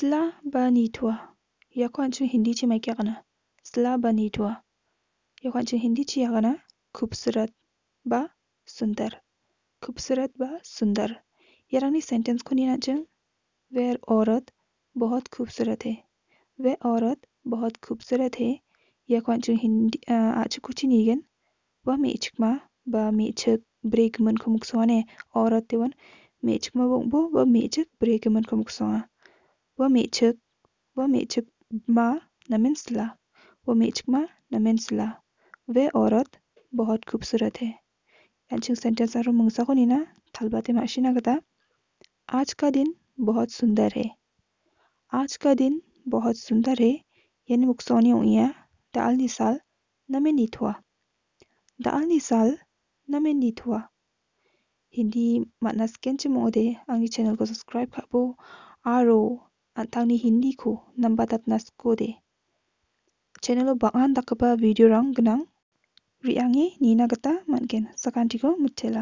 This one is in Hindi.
Slabanitwa yakwancu hindichimay हिंदी ची yakwancu hindichiyagana खूबसूरत बा सुंदर खूबसूरत बा सुंदर यारानी सेंटेंस को निनाचन वेर औरत बहुत खूबसूरत है वे औरत बहुत खूबसूरत है yakwancu हिंदी आचुकुची निगन वा मेचकमा बा मेचक ब्रेक मन को मुक्सवाने औरत तेवन मेचक ब्रेक मन को मुक्सवा وميتشك वमेचकमा ma वमेचकमा नमिन्स्ला वे औरत बहुत खूबसूरत है यांचिक सेंटेंसहरू मुंगसाकोनिना थालबाते माशिनागता आज का दिन बहुत सुंदर है आज का दिन बहुत सुंदर है यानी मुक्सोनी उइया दाल निसाल नमे निथुआ दाल निसाल नमे निथुआ हिंदी मानस केंचे मोदे अंगी चैनल को सब्सक्राइब खाबो आरो antangni hindi ko nambatat nas kode. Channelo bangan takapa video rang genang. Riangi ni nagata mungkin sakanti ko mutela.